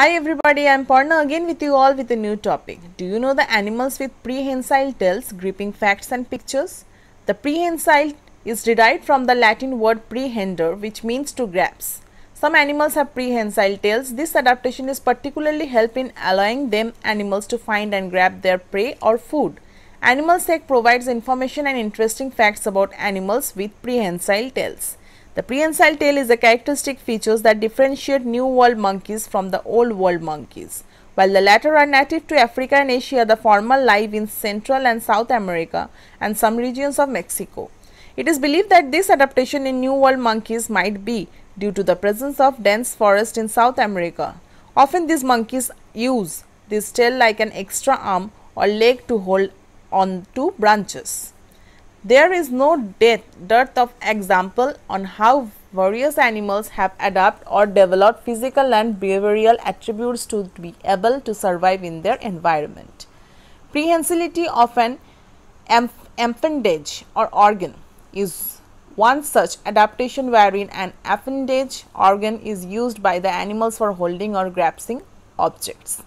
Hi everybody, I'm Parna again with you all with a new topic. Do you know the animals with prehensile tails gripping facts and pictures? The prehensile is derived from the Latin word prehender which means to grasp. Some animals have prehensile tails. This adaptation is particularly helpful in allowing them animals to find and grab their prey or food. Animal Sec provides information and interesting facts about animals with prehensile tails. The prehensile tail is a characteristic feature that differentiate new world monkeys from the old world monkeys. While the latter are native to Africa and Asia, the former live in Central and South America and some regions of Mexico. It is believed that this adaptation in New World monkeys might be due to the presence of dense forest in South America. Often these monkeys use this tail like an extra arm or leg to hold on to branches. There is no death, dearth of example on how various animals have adapted or developed physical and behavioral attributes to be able to survive in their environment. Prehensility of an appendage or organ is one such adaptation wherein an appendage organ is used by the animals for holding or grasping objects.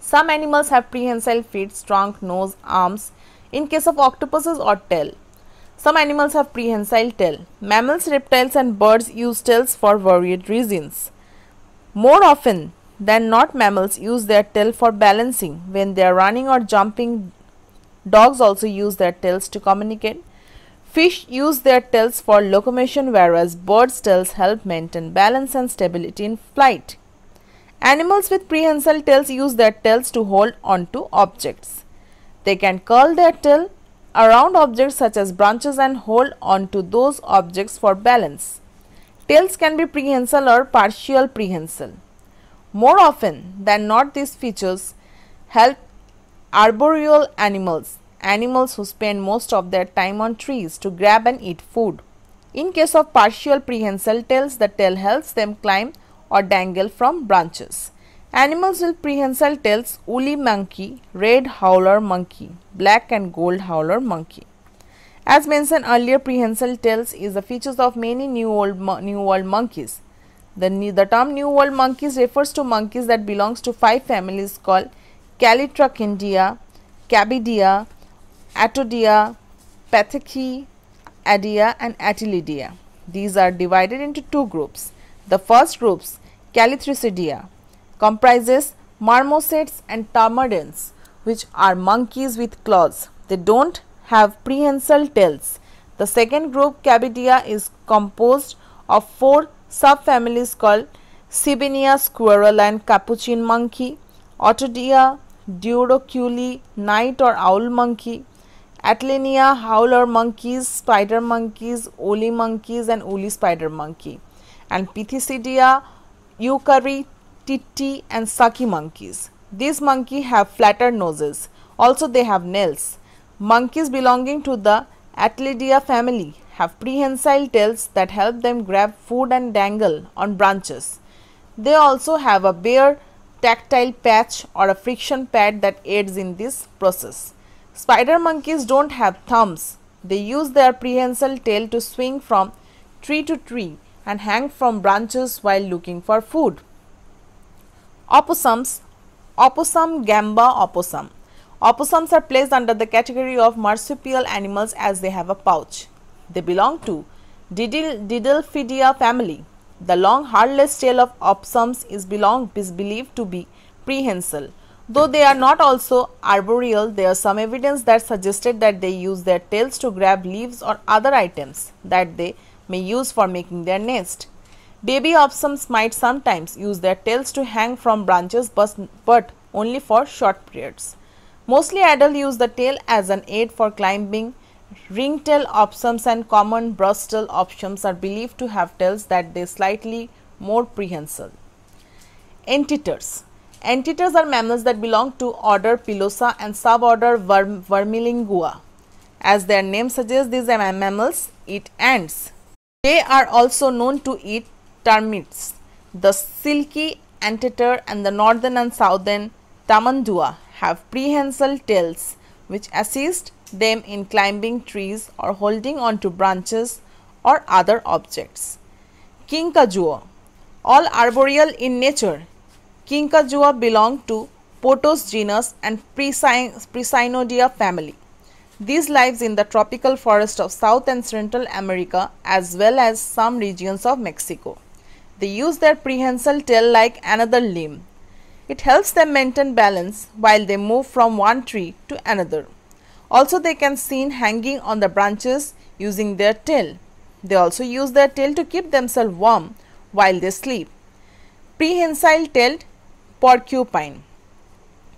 Some animals have prehensile feet, strong nose, arms, in case of octopuses or tail. Some animals have prehensile tail. Mammals, reptiles and birds use tails for varied reasons. More often than not mammals use their tail for balancing. When they are running or jumping, dogs also use their tails to communicate. Fish use their tails for locomotion whereas birds' tails help maintain balance and stability in flight. Animals with prehensile tails use their tails to hold onto objects. They can curl their tail around objects such as branches and hold onto those objects for balance. Tails can be prehensile or partial prehensile. More often than not these features help arboreal animals, animals who spend most of their time on trees to grab and eat food. In case of partial prehensile tails, the tail helps them climb or dangle from branches. Animals with prehensile tails woolly monkey, red howler monkey, black and gold howler monkey. As mentioned earlier, prehensile tails is the features of many new old new world monkeys. The, the term new world monkeys refers to monkeys that belongs to five families called Calitrachindia, Cabidia, Atodia, Pathaceae, Adia and Attilidia. These are divided into two groups. The first groups Calithricidia comprises marmosets and tamarins, which are monkeys with claws. They don't have prehensile tails. The second group, Cabidia, is composed of four subfamilies called Sibinia squirrel and capuchin monkey, Otodia, Duroculi, night or owl monkey, Atlinia, howler monkeys, spider monkeys, woolly monkeys and woolly spider monkey and Pithecidia, Eucary, Titi and saki monkeys. These monkeys have flatter noses. Also they have nails. Monkeys belonging to the Atlidia family have prehensile tails that help them grab food and dangle on branches. They also have a bare tactile patch or a friction pad that aids in this process. Spider monkeys don't have thumbs. They use their prehensile tail to swing from tree to tree and hang from branches while looking for food. Opossums, opossum gamba opossum. Opossums are placed under the category of marsupial animals as they have a pouch. They belong to Didelphidia family. The long hairless tail of opossums is, belong, is believed to be prehensile. Though they are not also arboreal, there is some evidence that suggested that they use their tails to grab leaves or other items that they may use for making their nest. Baby opossums might sometimes use their tails to hang from branches but only for short periods. Mostly adults use the tail as an aid for climbing. Ringtail opossums and common brush-tail opossums are believed to have tails that they slightly more prehensile. Entiters, entiters are mammals that belong to order Pilosa and suborder Verm Vermilingua. As their name suggests, these mammals eat ants. They are also known to eat termites. The silky anteater and the northern and southern tamandua have prehensile tails which assist them in climbing trees or holding onto branches or other objects. Kinkajua All arboreal in nature, Kinkajua belong to Potos genus and Prisinoidea family. These lives in the tropical forest of South and Central America as well as some regions of Mexico. They use their prehensile tail like another limb. It helps them maintain balance while they move from one tree to another. Also, they can seen hanging on the branches using their tail. They also use their tail to keep themselves warm while they sleep. Prehensile tailed porcupine.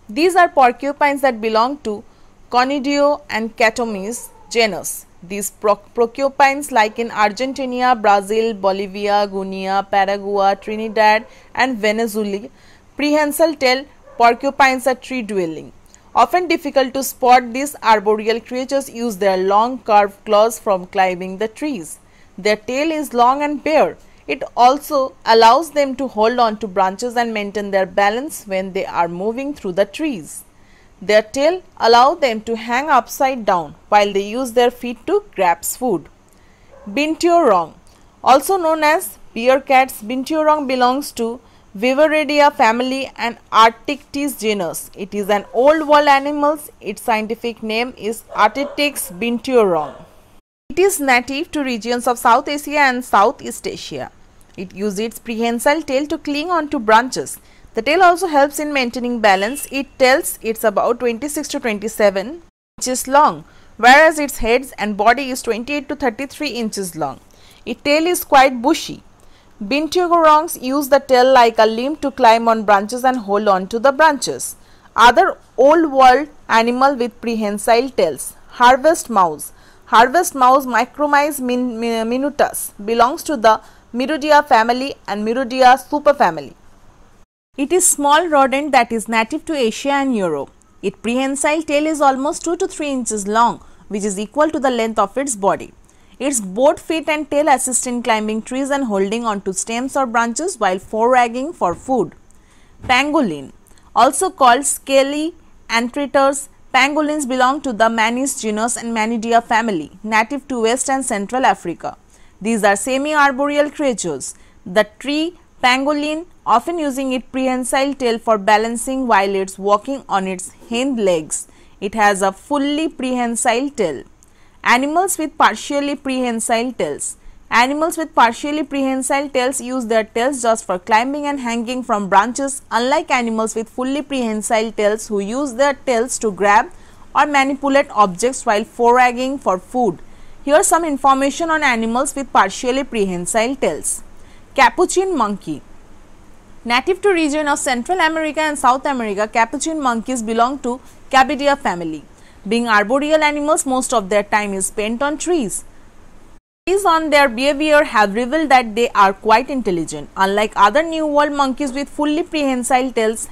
These are porcupines that belong to Conideo and Catomys genus. These procupines like in Argentina, Brazil, Bolivia, Guinea, Paraguay, Trinidad and Venezuela, prehensile tail porcupines are tree dwelling. Often difficult to spot, these arboreal creatures use their long curved claws from climbing the trees. Their tail is long and bare. It also allows them to hold on to branches and maintain their balance when they are moving through the trees. Their tail allow them to hang upside down while they use their feet to grasp food. Bintiorong, also known as bear cats, Bintiorong belongs to Viverridae family and Arctictis genus. It is an old world animal. Its scientific name is Arctictis bintiorong. It is native to regions of South Asia and Southeast Asia. It uses its prehensile tail to cling onto branches the tail also helps in maintaining balance. It tells it's about 26 to 27 inches long, whereas its heads and body is 28 to 33 inches long. Its tail is quite bushy. Bintiogorongs use the tail like a limb to climb on branches and hold on to the branches. Other old world animal with prehensile tails. Harvest mouse. Harvest mouse Micromys min, min, minutus belongs to the Mirodia family and Mirodia superfamily. It is small rodent that is native to Asia and Europe. Its prehensile tail is almost 2 to 3 inches long, which is equal to the length of its body. Its both feet and tail assist in climbing trees and holding onto stems or branches while foraging for food. Pangolin, also called scaly anthriters, pangolins belong to the Manis genus and Manidia family, native to West and Central Africa. These are semi-arboreal creatures. The tree pangolin often using its prehensile tail for balancing while it's walking on its hind legs. It has a fully prehensile tail. Animals with partially prehensile tails. Animals with partially prehensile tails use their tails just for climbing and hanging from branches unlike animals with fully prehensile tails who use their tails to grab or manipulate objects while foraging for food. Here's some information on animals with partially prehensile tails. Capuchin monkey. Native to region of Central America and South America, capuchin monkeys belong to Capidea family. Being arboreal animals, most of their time is spent on trees. Studies on their behavior have revealed that they are quite intelligent. Unlike other New World monkeys with fully prehensile tails,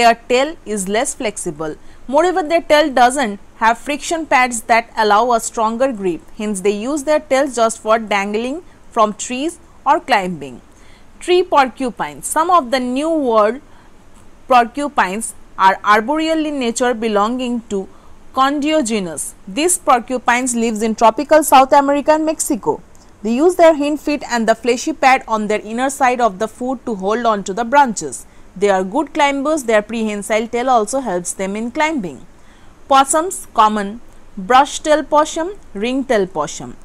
their tail is less flexible. Moreover, their tail doesn't have friction pads that allow a stronger grip. Hence, they use their tails just for dangling from trees or climbing. Tree porcupines. Some of the new world porcupines are arboreal in nature belonging to Condio genus. This porcupines lives in tropical South America and Mexico. They use their hind feet and the fleshy pad on their inner side of the foot to hold on to the branches. They are good climbers, their prehensile tail also helps them in climbing. Possums common brush tail possum, ring tail possum.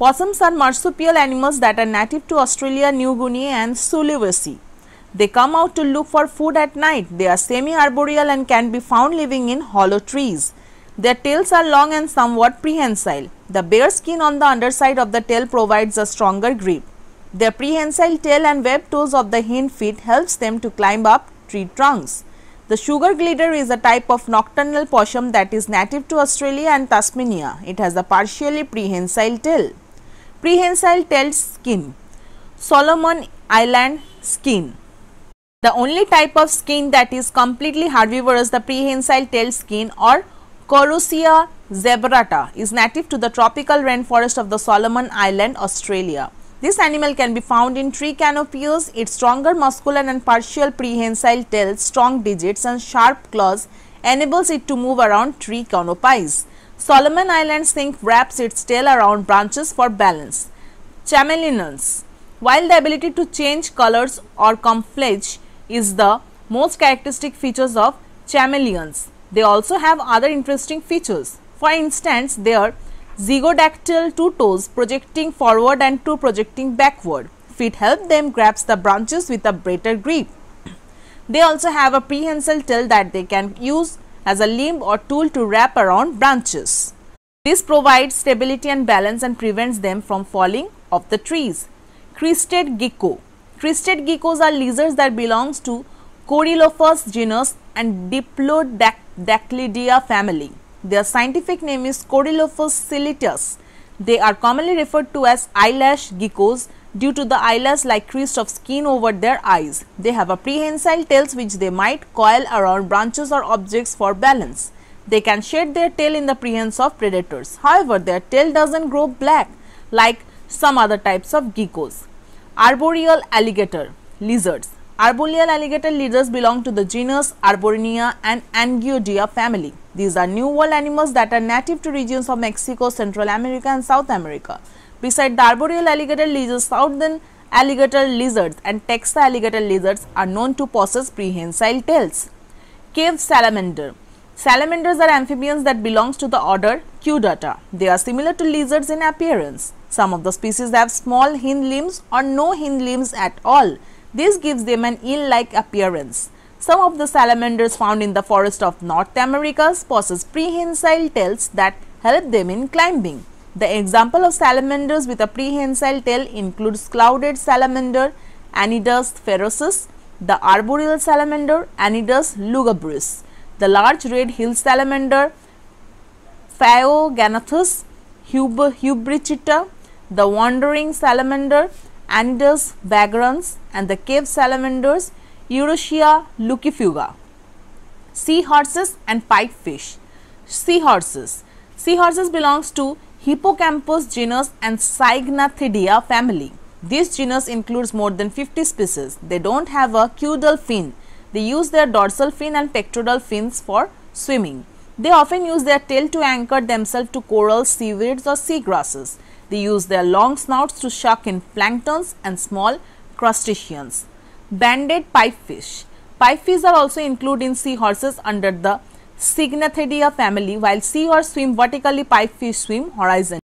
Possums are marsupial animals that are native to Australia, New Guinea and Sulawesi. They come out to look for food at night. They are semi-arboreal and can be found living in hollow trees. Their tails are long and somewhat prehensile. The bare skin on the underside of the tail provides a stronger grip. Their prehensile tail and webbed toes of the hind feet helps them to climb up tree trunks. The sugar glider is a type of nocturnal possum that is native to Australia and Tasmania. It has a partially prehensile tail prehensile tail skin, Solomon Island skin. The only type of skin that is completely herbivorous, the prehensile tail skin or Corucea zebrata is native to the tropical rainforest of the Solomon Island, Australia. This animal can be found in tree canopies, its stronger muscular and partial prehensile tail, strong digits and sharp claws enables it to move around tree canopies. Solomon Island sink wraps its tail around branches for balance. Chameleons. While the ability to change colors or camouflage is the most characteristic features of chameleons, they also have other interesting features. For instance, their zygodactyl two toes projecting forward and two projecting backward. Feet help them grasp the branches with a better grip. They also have a prehensile tail that they can use as a limb or tool to wrap around branches. This provides stability and balance and prevents them from falling off the trees. Crested gecko. Crested geckos are lizards that belongs to Corylophus genus and Diplodactylidae family. Their scientific name is Corylophus silitus. They are commonly referred to as eyelash geckos due to the eyelash like crease of skin over their eyes. They have a prehensile tails which they might coil around branches or objects for balance. They can shed their tail in the prehens of predators. However, their tail doesn't grow black like some other types of geckos. Arboreal alligator lizards. Arboreal alligator lizards belong to the genus Arborinia and Angiodea family. These are New World animals that are native to regions of Mexico, Central America and South America. Beside the arboreal alligator lizards, southern alligator lizards and Texas alligator lizards are known to possess prehensile tails. Cave salamander. Salamanders are amphibians that belongs to the order Cudata. They are similar to lizards in appearance. Some of the species have small hind limbs or no hind limbs at all. This gives them an eel-like appearance. Some of the salamanders found in the forest of North America possess prehensile tails that help them in climbing. The example of salamanders with a prehensile tail includes clouded salamander, Anidus ferrosus, the arboreal salamander, Anidus lugubris, the large red hill salamander, Phaeoganathus hub hubrichita, the wandering salamander, Anidus vagrans, and the cave salamanders, Eurasia lucifuga. Seahorses and pipefish. Seahorses. Seahorses belongs to Hippocampus genus and Cygnathidia family. This genus includes more than 50 species. They don't have a caudal fin. They use their dorsal fin and pectoral fins for swimming. They often use their tail to anchor themselves to corals, seaweeds or seagrasses. They use their long snouts to shock in planktons and small crustaceans. Banded pipefish. Pipefish are also included in seahorses under the Signathedia family, while sea or swim vertically, pipefish swim horizon.